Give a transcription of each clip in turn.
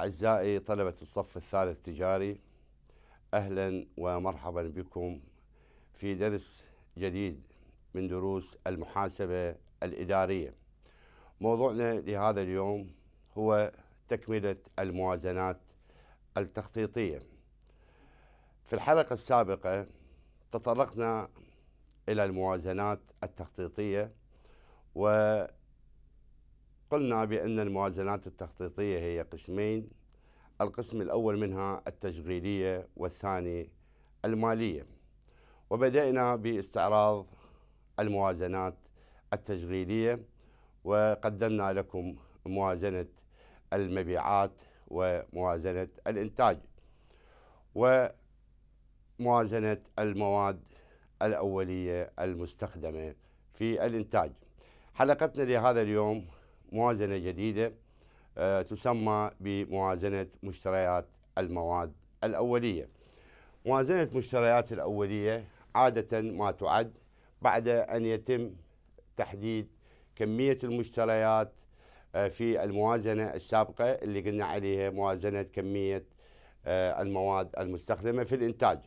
أعزائي طلبة الصف الثالث التجاري أهلا ومرحبا بكم في درس جديد من دروس المحاسبة الإدارية موضوعنا لهذا اليوم هو تكملة الموازنات التخطيطية في الحلقة السابقة تطرقنا إلى الموازنات التخطيطية و قلنا بأن الموازنات التخطيطية هي قسمين القسم الأول منها التشغيلية والثاني المالية وبدأنا باستعراض الموازنات التشغيلية وقدمنا لكم موازنة المبيعات وموازنة الإنتاج وموازنة المواد الأولية المستخدمة في الإنتاج حلقتنا لهذا اليوم موازنة جديدة آه، تسمى بموازنة مشتريات المواد الأولية موازنة مشتريات الأولية عادة ما تعد بعد أن يتم تحديد كمية المشتريات آه، في الموازنة السابقة اللي قلنا عليها موازنة كمية آه، المواد المستخدمة في الإنتاج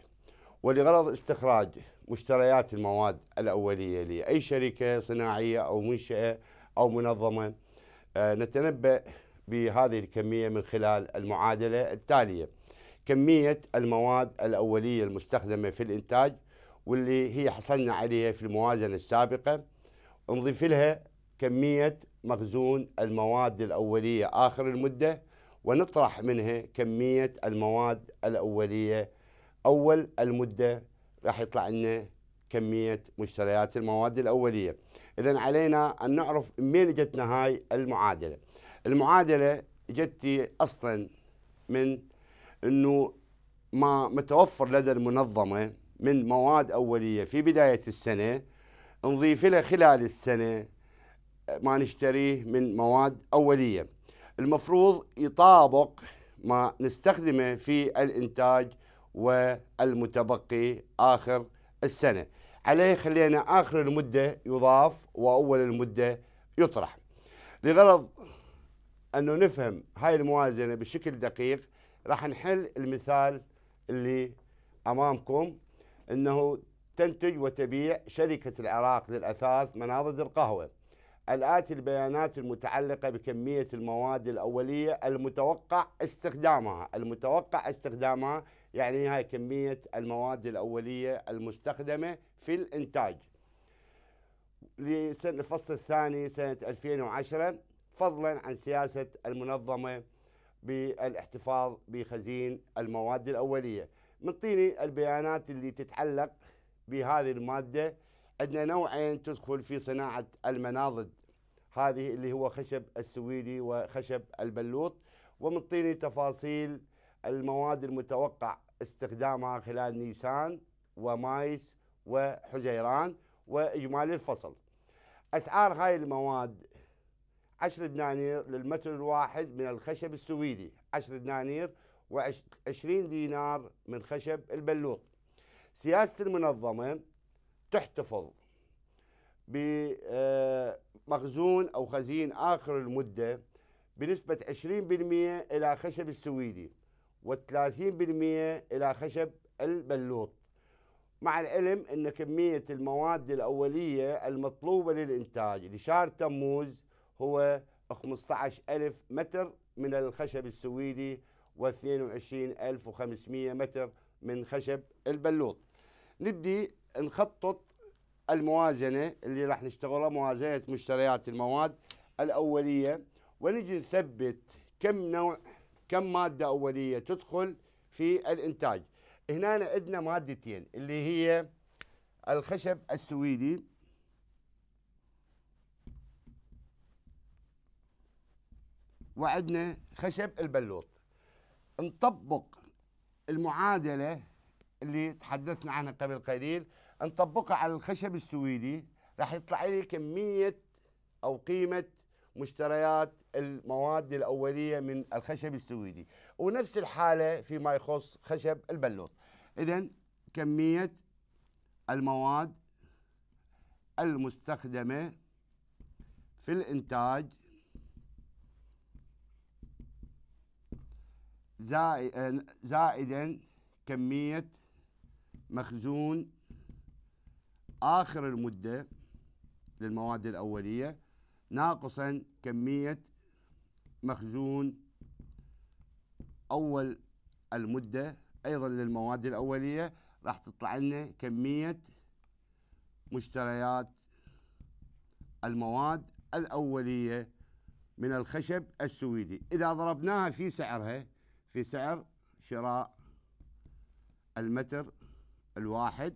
ولغرض استخراج مشتريات المواد الأولية لأي شركة صناعية أو منشأة أو منظمة آه، نتنبأ بهذه الكمية من خلال المعادلة التالية كمية المواد الأولية المستخدمة في الإنتاج واللي هي حصلنا عليها في الموازنة السابقة نضيف لها كمية مخزون المواد الأولية آخر المدة ونطرح منها كمية المواد الأولية أول المدة راح يطلع لنا كمية مشتريات المواد الأولية اذا علينا ان نعرف منين اجتنا هاي المعادله المعادله اجتي اصلا من انه ما متوفر لدى المنظمه من مواد اوليه في بدايه السنه نضيف لها خلال السنه ما نشتريه من مواد اوليه المفروض يطابق ما نستخدمه في الانتاج والمتبقي اخر السنه عليه خلينا آخر المدة يضاف وأول المدة يطرح لغرض أنه نفهم هاي الموازنة بشكل دقيق راح نحل المثال اللي أمامكم أنه تنتج وتبيع شركة العراق للأثاث مناضد القهوة الآتي البيانات المتعلقة بكمية المواد الأولية المتوقع استخدامها المتوقع استخدامها يعني هاي كمية المواد الأولية المستخدمة في الإنتاج لسنة الفصل الثاني سنة 2010 فضلا عن سياسة المنظمة بالاحتفاظ بخزين المواد الأولية نعطيني البيانات اللي تتعلق بهذه المادة عندنا نوعين تدخل في صناعة المناضد هذه اللي هو خشب السويدي وخشب البلوط ومنطيني تفاصيل المواد المتوقع استخدامها خلال نيسان ومايس وحزيران واجمالي الفصل اسعار هاي المواد 10 دنانير للمتر الواحد من الخشب السويدي 10 دنانير و20 دينار من خشب البلوط سياسة المنظمة تحتفظ بمخزون أو خزين آخر المدة بنسبة 20% إلى خشب السويدي و30% إلى خشب البلوط مع العلم أن كمية المواد الأولية المطلوبة للإنتاج لشهر تموز هو 15000 متر من الخشب السويدي و22500 متر من خشب البلوط نبدي نخطط الموازنة اللي راح نشتغلها موازنة مشتريات المواد الأولية ونجي نثبت كم نوع كم ماده اوليه تدخل في الانتاج هنا عندنا مادتين اللي هي الخشب السويدي وعندنا خشب البلوط نطبق المعادله اللي تحدثنا عنها قبل قليل نطبقها على الخشب السويدي راح يطلع لي كميه او قيمه مشتريات المواد الاوليه من الخشب السويدي ونفس الحاله فيما يخص خشب البلوط اذا كميه المواد المستخدمه في الانتاج زائدا كميه مخزون آخر المدة للمواد الأولية ناقصا كمية مخزون أول المدة أيضا للمواد الأولية راح تطلع لنا كمية مشتريات المواد الأولية من الخشب السويدي إذا ضربناها في سعرها في سعر شراء المتر الواحد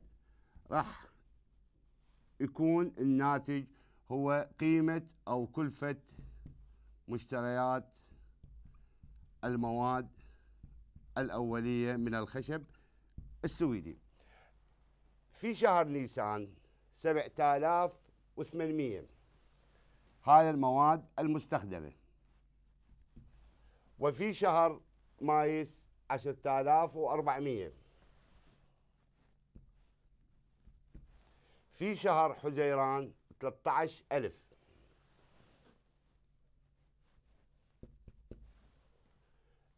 راح يكون الناتج هو قيمة أو كلفة مشتريات المواد الأولية من الخشب السويدي في شهر نيسان 7800 هاي المواد المستخدمة وفي شهر مايس 10400 في شهر حزيران 13000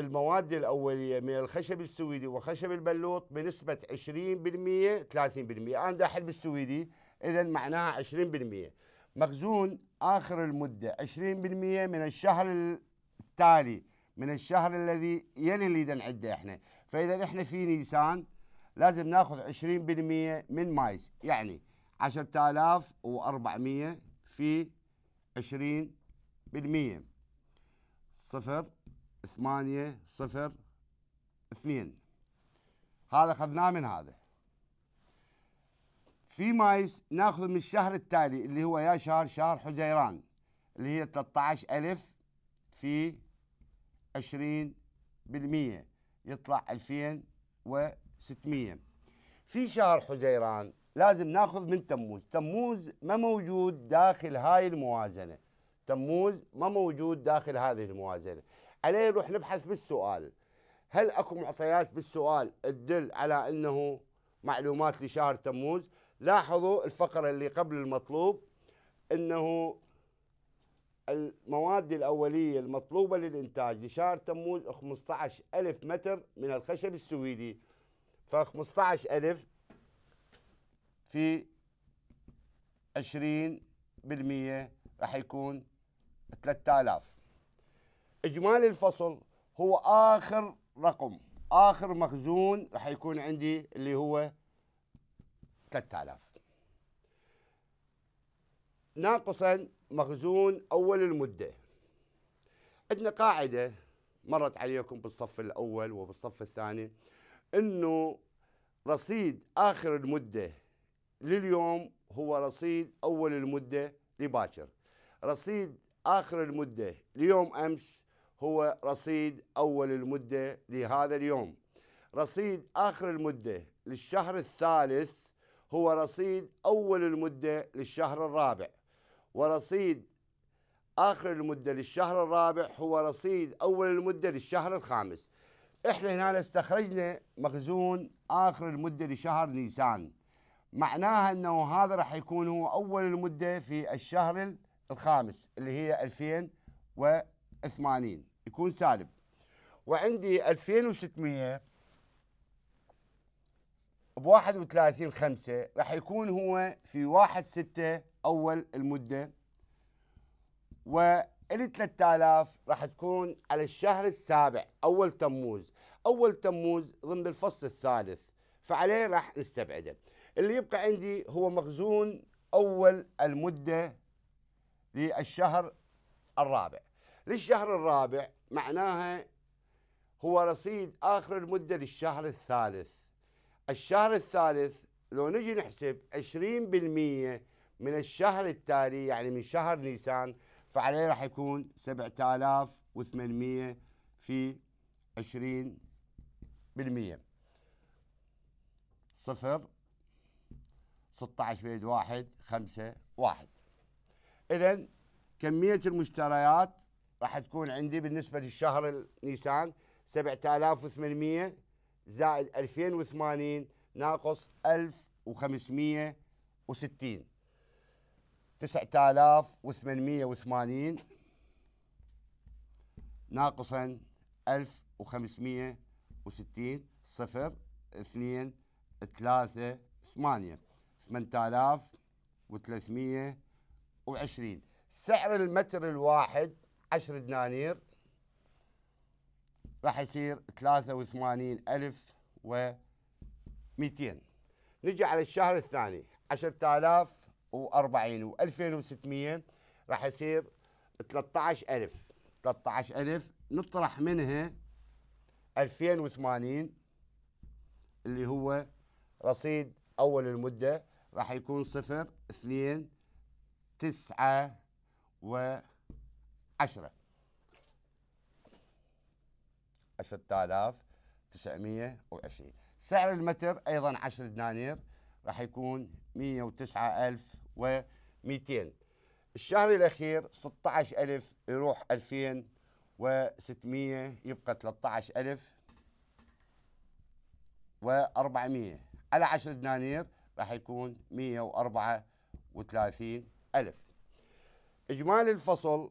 بالمواد الأولية من الخشب السويدي وخشب البلوط بنسبة 20% 30% أنا دا أحل بالسويدي إذا معناها 20% مخزون آخر المدة 20% من الشهر التالي من الشهر الذي يلي اللي نعده احنا فإذا احنا في نيسان لازم ناخذ 20% من مايس يعني 10400 في 20% صفر ثمانية صفر اثنين هذا أخذناه من هذا في مايس ناخذ من الشهر التالي اللي هو يا شهر شهر حزيران اللي هي 13 ألف في 20 بالمية يطلع 2600 في شهر حزيران لازم ناخذ من تموز تموز ما موجود داخل هاي الموازنة تموز ما موجود داخل هذه الموازنة عليه نروح نبحث بالسؤال هل اكو معطيات بالسؤال تدل على انه معلومات لشهر تموز لاحظوا الفقره اللي قبل المطلوب انه المواد الأولية المطلوبة للإنتاج لشهر تموز 15000 متر من الخشب السويدي ف 15000 في 20 راح يكون 3000 اجمالي الفصل هو اخر رقم اخر مخزون راح يكون عندي اللي هو 3000 ناقصا مخزون اول المده عندنا قاعده مرت عليكم بالصف الاول وبالصف الثاني انه رصيد اخر المده لليوم هو رصيد اول المده لباكر رصيد اخر المده ليوم امس هو رصيد أول المدة لهذا اليوم رصيد آخر المدة للشهر الثالث هو رصيد أول المدة للشهر الرابع ورصيد آخر المدة للشهر الرابع هو رصيد أول المدة للشهر الخامس احنا هنا استخرجنا مخزون آخر المدة لشهر نيسان معناها أنه هذا راح يكون هو أول المدة في الشهر الخامس اللي هي 2080 يكون سالب وعندي 2600 ب 31 5 راح يكون هو في 1 6 اول المده وال 3000 راح تكون على الشهر السابع اول تموز اول تموز ضمن الفصل الثالث فعليه راح نستبعده اللي يبقى عندي هو مخزون اول المده للشهر الرابع للشهر الرابع معناها هو رصيد آخر المدة للشهر الثالث الشهر الثالث لو نجي نحسب 20% من الشهر التالي يعني من شهر نيسان فعليه راح يكون 7800 في 20% صفر 16 بيد واحد خمسة واحد إذا كمية المشتريات راح تكون عندي بالنسبه للشهر نيسان 7800 زائد 2080 ناقص 1560 9880 ناقصا 1560 صفر اثنين ثلاثة ثمانية 8320 آلاف وثلاثمية وعشرين سعر المتر الواحد 10 دنانير راح يصير 83200 نجي على الشهر الثاني وأربعين و2600 راح يصير 13000 13000 نطرح منها 2080 اللي هو رصيد اول المده راح يكون صفر اثنين تسعة و 10 10920 سعر المتر ايضا 10 دنانير راح يكون ومئتين الشهر الاخير 16000 يروح 2600 يبقى 13000 و400 على 10 دنانير راح يكون وثلاثين ألف إجمالي الفصل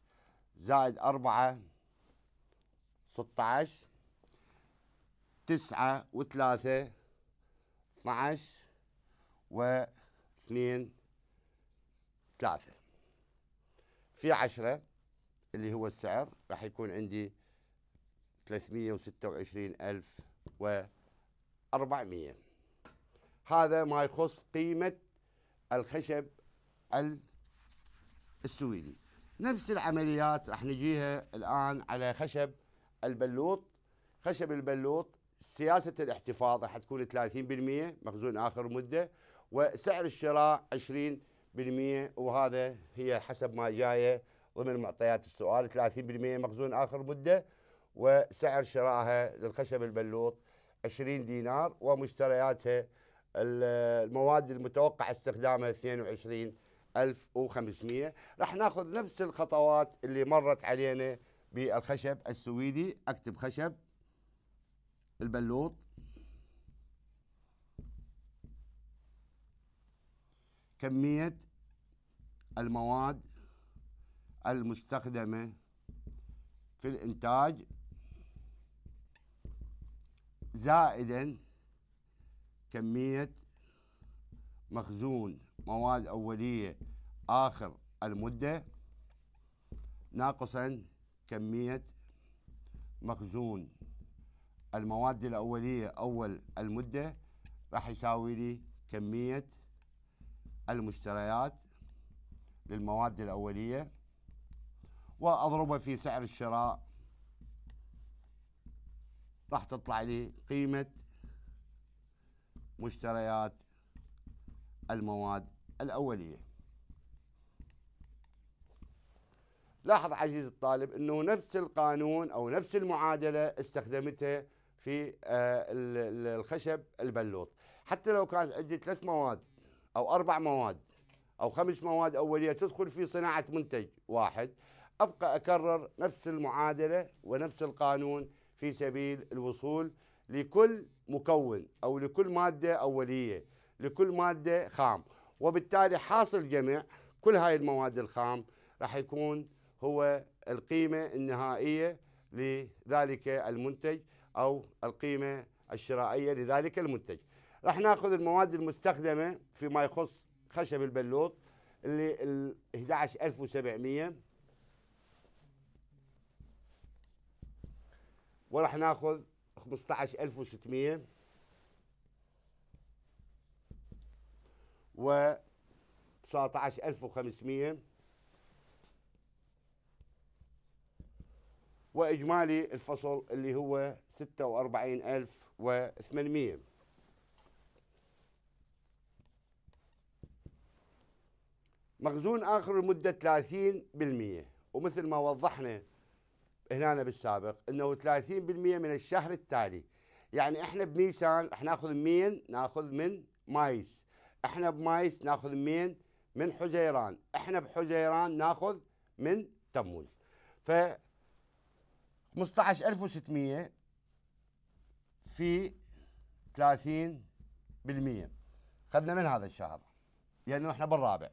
زائد أربعة ستة تسعة وثلاثة اثنى واثنين ثلاثة في عشرة اللي هو السعر راح يكون عندي ثلاثمية وستة وعشرين ألف وأربعمية هذا ما يخص قيمة الخشب السويدي نفس العمليات راح نجيها الان على خشب البلوط خشب البلوط سياسه الاحتفاظ راح تكون 30% مخزون اخر مده وسعر الشراء 20% وهذا هي حسب ما جايه ضمن معطيات السؤال 30% مخزون اخر مده وسعر شرائها للخشب البلوط 20 دينار ومشترياتها المواد المتوقع استخدامها 22 1500 راح ناخذ نفس الخطوات اللي مرت علينا بالخشب السويدي اكتب خشب البلوط كمية المواد المستخدمة في الإنتاج زائدا كمية مخزون مواد أولية آخر المدة ناقصا كمية مخزون المواد الأولية أول المدة راح يساوي لي كمية المشتريات للمواد الأولية وأضربها في سعر الشراء راح تطلع لي قيمة مشتريات المواد الأولية لاحظ عزيز الطالب أنه نفس القانون أو نفس المعادلة استخدمتها في آه، الخشب البلوط حتى لو كانت عندي ثلاث مواد أو أربع مواد أو خمس مواد أولية تدخل في صناعة منتج واحد أبقى أكرر نفس المعادلة ونفس القانون في سبيل الوصول لكل مكون أو لكل مادة أولية لكل مادة خام وبالتالي حاصل جمع كل هاي المواد الخام راح يكون هو القيمة النهائية لذلك المنتج أو القيمة الشرائية لذلك المنتج راح ناخذ المواد المستخدمة فيما يخص خشب البلوط اللي ال 11700 وراح ناخذ 15600 و 19500 واجمالي الفصل اللي هو 46800 مخزون اخر المده 30% ومثل ما وضحنا هنا بالسابق انه 30% من الشهر التالي يعني احنا بنيسان احنا ناخذ مين ناخذ من مايس احنا بمايس ناخذ منين؟ من حزيران، احنا بحزيران ناخذ من تموز. ف 15600 في 30% اخذنا من هذا الشهر لانه يعني احنا بالرابع.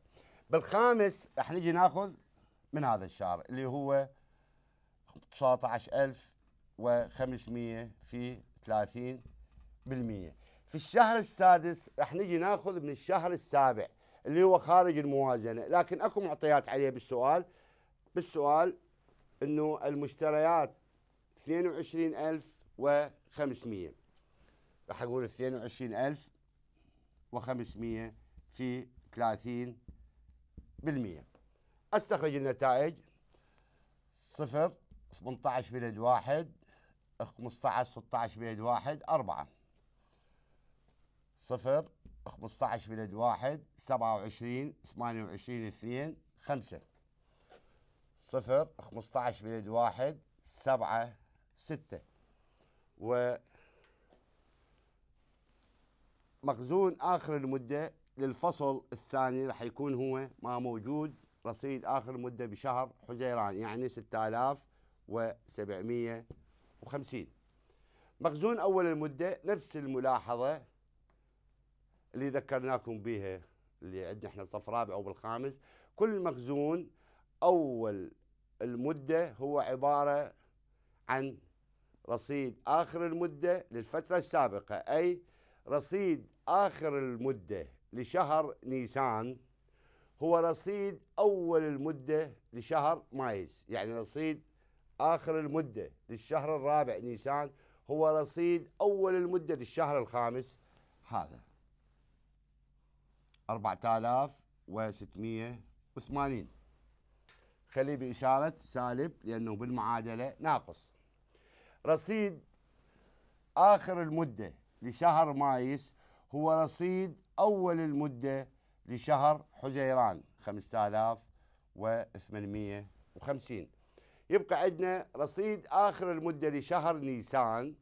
بالخامس راح نجي ناخذ من هذا الشهر اللي هو 19500 في 30% في الشهر السادس راح نجي ناخذ من الشهر السابع اللي هو خارج الموازنه لكن اكو معطيات عليه بالسؤال بالسؤال انه المشتريات 22500 راح اقول 22500 في 30% استخرج النتائج صفر 18 بيد واحد 15 16 بيد واحد أربعة صفر 15 بلد واحد 27 28 2 5 صفر 15 بلد واحد 7 6 و مخزون آخر المدة للفصل الثاني راح يكون هو ما موجود رصيد آخر مدة بشهر حزيران يعني 6750 مخزون أول المدة نفس الملاحظة اللي ذكرناكم بها اللي عندنا احنا بصف رابع او بالخامس كل مخزون اول المده هو عباره عن رصيد اخر المده للفتره السابقه اي رصيد اخر المده لشهر نيسان هو رصيد اول المده لشهر مايس يعني رصيد اخر المده للشهر الرابع نيسان هو رصيد اول المده للشهر الخامس هذا 4680 خليه بإشارة سالب لأنه بالمعادلة ناقص رصيد آخر المدة لشهر مايس هو رصيد أول المدة لشهر حزيران 5850 يبقى عندنا رصيد آخر المدة لشهر نيسان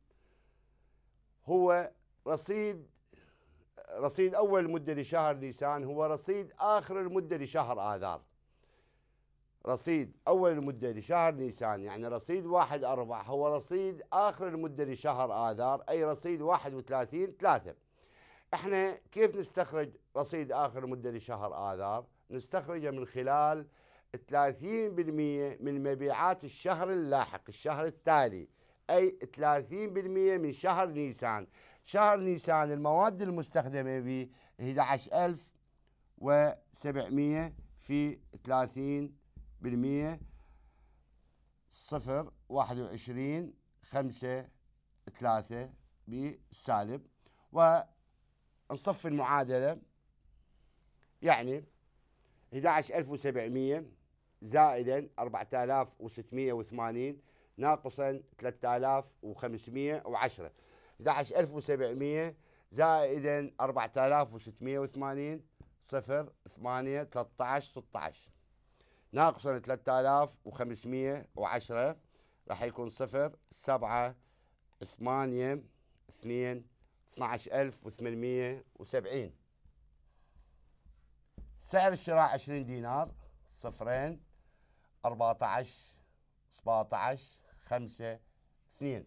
هو رصيد رصيد أول المدة لشهر نيسان هو رصيد آخر المدة لشهر آذار رصيد أول المدة لشهر نيسان يعني رصيد واحد أربعة هو رصيد آخر المدة لشهر آذار أي رصيد واحد وثلاثين ثلاثة احنا كيف نستخرج رصيد آخر المدة لشهر آذار نستخرجه من خلال 30% من مبيعات الشهر اللاحق الشهر التالي أي 30% من شهر نيسان شهر نيسان المواد المستخدمة ب 11700 في 30 بالمية صفر واحد وعشرين خمسة ثلاثة بالسالب ونصف المعادلة يعني 11700 زائدا 4680 ناقصا 3510 11700 زائدا 4680 صفر 8 13 16 ناقصا 3510 راح يكون صفر 7 8 2 12870 سعر الشراء 20 دينار صفرين 14 17 5 2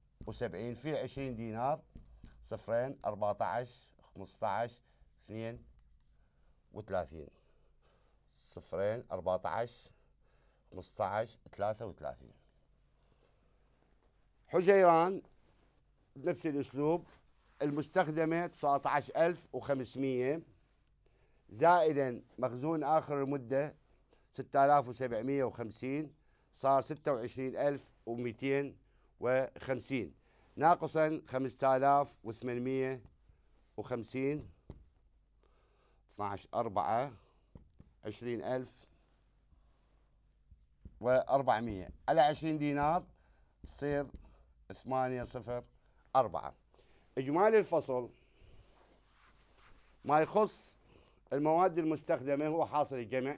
وسبعين في عشرين دينار صفرين أربعة عشر خمسة عشر اثنين وثلاثين صفرين أربعة عشر خمسة عشر ثلاثة وثلاثين حجيران بنفس الأسلوب المستخدمة تسعة عشر ألف وخمسمية زائدا مخزون آخر المدة ستة آلاف وسبعمية وخمسين صار ستة وعشرين ألف ومئتين وخمسين ناقصا خمسة آلاف وثمانمية وخمسين اثناش أربعة عشرين ألف وأربعمية على عشرين دينار تصير ثمانية صفر أربعة إجمالي الفصل ما يخص المواد المستخدمة هو حاصل الجمع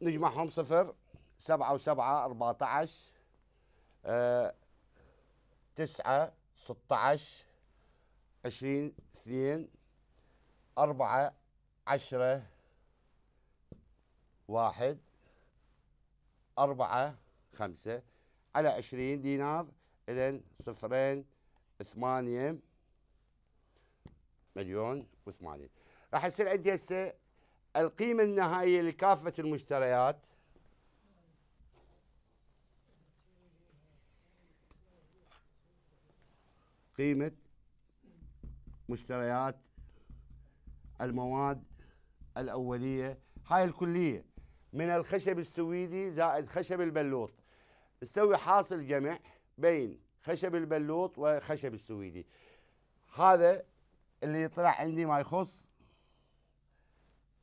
نجمعهم صفر سبعة وسبعة أربعة آه، عشر تسعة ستة عشر عشرين اثنين أربعة عشرة واحد أربعة خمسة على عشرين دينار إذا صفرين ثمانية مليون وثمانين راح يصير عندي هسه القيمة النهائية لكافة المشتريات قيمة مشتريات المواد الأولية هاي الكلية من الخشب السويدي زائد خشب البلوط تسوي حاصل جمع بين خشب البلوط وخشب السويدي هذا اللي يطلع عندي ما يخص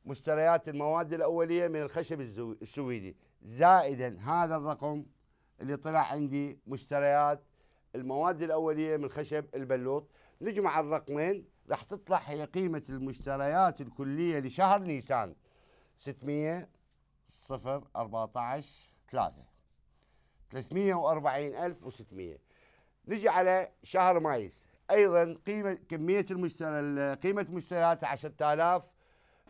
مشتريات المواد الأولية من الخشب السويدي زائدا هذا الرقم اللي طلع عندي مشتريات المواد الأولية من خشب البلوط نجمع الرقمين راح تطلع هي قيمة المشتريات الكلية لشهر نيسان 600 014 3 340600 نجي على شهر مايس ايضا قيمه كميه المشتريات قيمه مشتريات 10000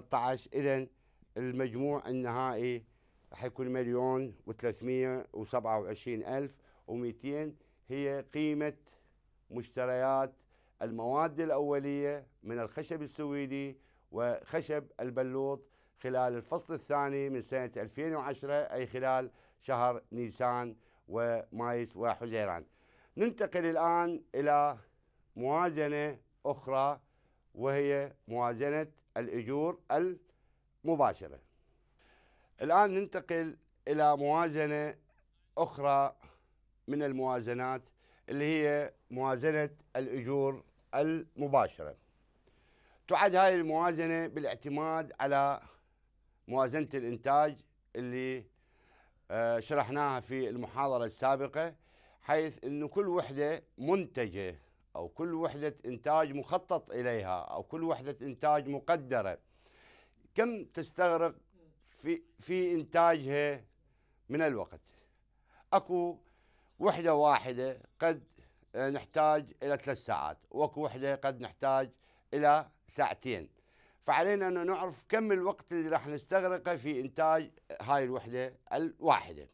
13 اذا المجموع النهائي راح يكون مليون و327 الف و200 هي قيمه مشتريات المواد الاوليه من الخشب السويدي وخشب البلوط خلال الفصل الثاني من سنه 2010 اي خلال شهر نيسان ومايس وحزيران ننتقل الآن إلى موازنة أخرى وهي موازنة الأجور المباشرة الآن ننتقل إلى موازنة أخرى من الموازنات اللي هي موازنة الأجور المباشرة تعد هاي الموازنة بالاعتماد على موازنة الإنتاج اللي آه، شرحناها في المحاضرة السابقة حيث أنه كل وحدة منتجة أو كل وحدة إنتاج مخطط إليها أو كل وحدة إنتاج مقدرة كم تستغرق في, في إنتاجها من الوقت أكو وحدة واحدة قد آه، نحتاج إلى ثلاث ساعات وأكو وحدة قد نحتاج إلى ساعتين فعلينا أن نعرف كم الوقت اللي راح نستغرقه في إنتاج هاي الوحدة الواحدة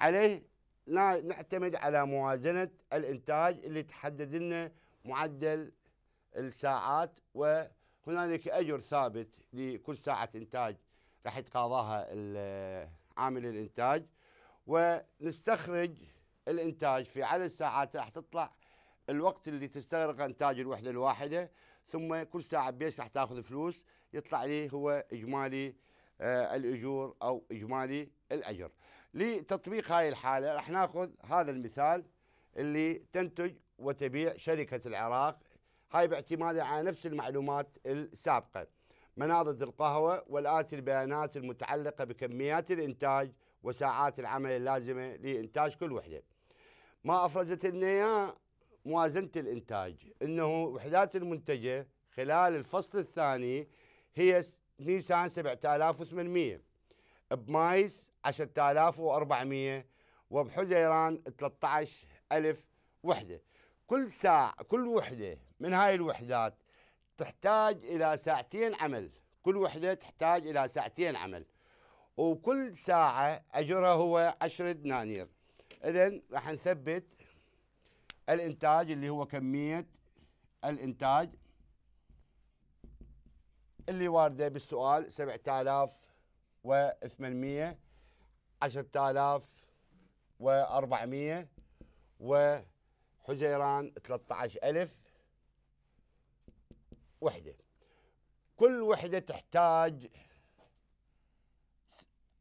عليه لا نعتمد على موازنة الإنتاج اللي تحدد لنا معدل الساعات وهنالك أجر ثابت لكل ساعة إنتاج راح يتقاضاها عامل الإنتاج ونستخرج الإنتاج في عدد ساعات راح تطلع الوقت اللي تستغرق إنتاج الوحدة الواحدة ثم كل ساعة بيش راح تاخذ فلوس يطلع لي هو إجمالي آه، الأجور أو إجمالي الأجر لتطبيق هاي الحالة راح ناخذ هذا المثال اللي تنتج وتبيع شركة العراق هاي باعتمادها على نفس المعلومات السابقة مناضد القهوة والآتي البيانات المتعلقة بكميات الإنتاج وساعات العمل اللازمة لإنتاج كل وحدة ما أفرزت لنا موازنة الإنتاج أنه وحدات المنتجة خلال الفصل الثاني هي نيسان 7800 بمايس 10400 وبحزيران 13000 وحده كل ساعة كل وحدة من هاي الوحدات تحتاج إلى ساعتين عمل كل وحدة تحتاج إلى ساعتين عمل وكل ساعة أجرها هو 10 دنانير إذا راح نثبت الإنتاج اللي هو كمية الإنتاج اللي واردة بالسؤال 7800 10400 وحزيران 13000 وحدة كل وحدة تحتاج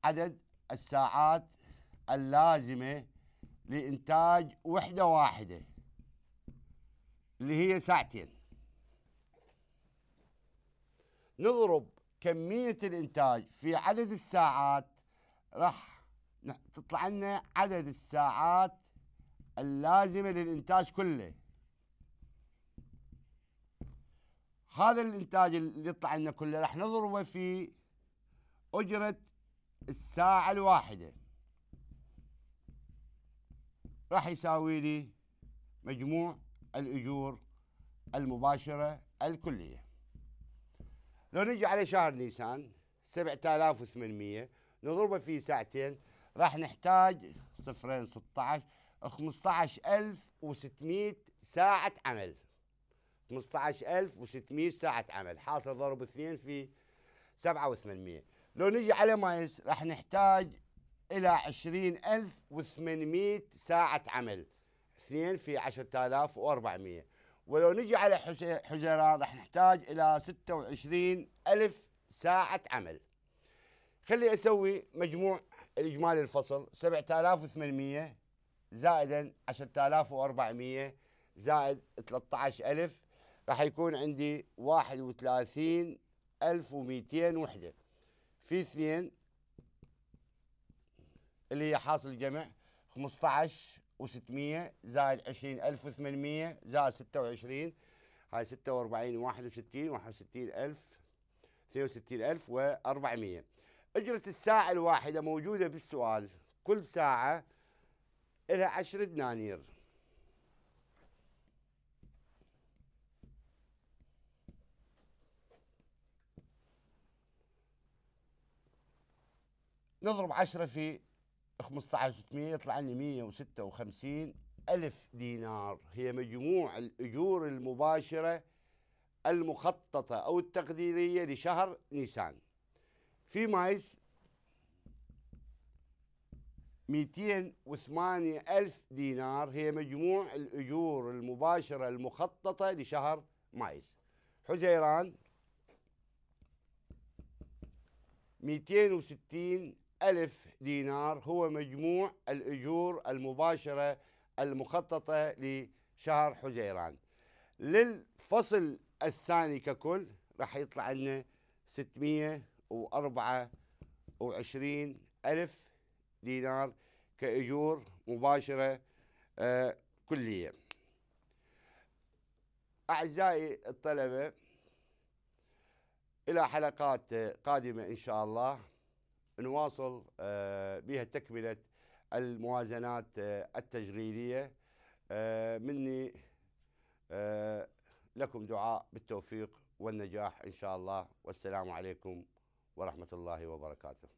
عدد الساعات اللازمة لإنتاج وحدة واحدة اللي هي ساعتين نضرب كمية الإنتاج في عدد الساعات راح تطلع لنا عدد الساعات اللازمة للإنتاج كله هذا الإنتاج اللي يطلع لنا كله راح نضربه في أجرة الساعة الواحدة راح يساوي لي مجموع الأجور المباشرة الكلية لو نجي على شهر نيسان 7800 نضربه في ساعتين راح نحتاج صفرين 16 15600 ساعة عمل 15600 ساعة عمل حاصل ضرب اثنين في 7 لو نجي على مايس راح نحتاج إلى 20800 ساعة عمل 2 في 10400 ولو نجي على حزيران راح نحتاج إلى 26000 ساعة عمل خلي أسوي مجموع الإجمالي الفصل 7800 زائدا 10400 زائد 13000 راح يكون عندي 31200 وحدة في اثنين اللي هي حاصل الجمع 15 و600 زائد 20800 زائد 26 هاي 46 و61 61000 62000 و400 أجرة الساعة الواحدة موجودة بالسؤال كل ساعة لها عشر دنانير نضرب عشرة في 15600 يطلع لي 156 ألف دينار هي مجموع الأجور المباشرة المخططة أو التقديرية لشهر نيسان في ميتين 208 ألف دينار هي مجموع الأجور المباشرة المخططة لشهر مايس حزيران 260 ألف دينار هو مجموع الأجور المباشرة المخططة لشهر حزيران للفصل الثاني ككل راح يطلع لنا 600 وأربعة وعشرين ألف دينار كأجور مباشرة آه، كلية أعزائي الطلبة إلى حلقات قادمة إن شاء الله نواصل آه، بها تكملة الموازنات آه، التشغيلية مني لكم دعاء بالتوفيق والنجاح إن شاء الله والسلام عليكم ورحمة الله وبركاته